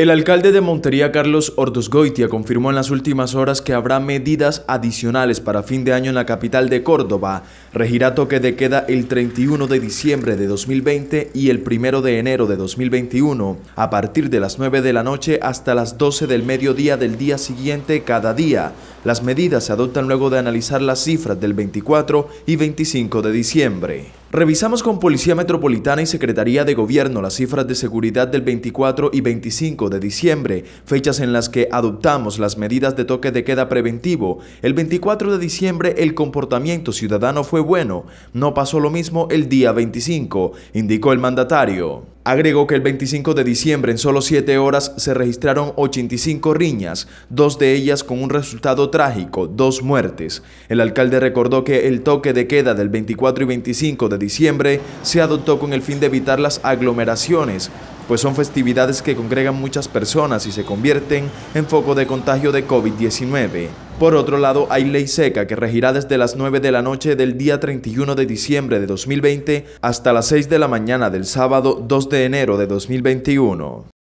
El alcalde de Montería, Carlos Ordosgoitia, confirmó en las últimas horas que habrá medidas adicionales para fin de año en la capital de Córdoba. Regirá toque de queda el 31 de diciembre de 2020 y el 1 de enero de 2021, a partir de las 9 de la noche hasta las 12 del mediodía del día siguiente cada día. Las medidas se adoptan luego de analizar las cifras del 24 y 25 de diciembre. Revisamos con Policía Metropolitana y Secretaría de Gobierno las cifras de seguridad del 24 y 25 de diciembre, fechas en las que adoptamos las medidas de toque de queda preventivo. El 24 de diciembre el comportamiento ciudadano fue bueno, no pasó lo mismo el día 25, indicó el mandatario. Agregó que el 25 de diciembre en solo 7 horas se registraron 85 riñas, dos de ellas con un resultado trágico, dos muertes. El alcalde recordó que el toque de queda del 24 y 25 de diciembre se adoptó con el fin de evitar las aglomeraciones, pues son festividades que congregan muchas personas y se convierten en foco de contagio de COVID-19. Por otro lado, hay ley seca que regirá desde las 9 de la noche del día 31 de diciembre de 2020 hasta las 6 de la mañana del sábado 2 de enero de 2021.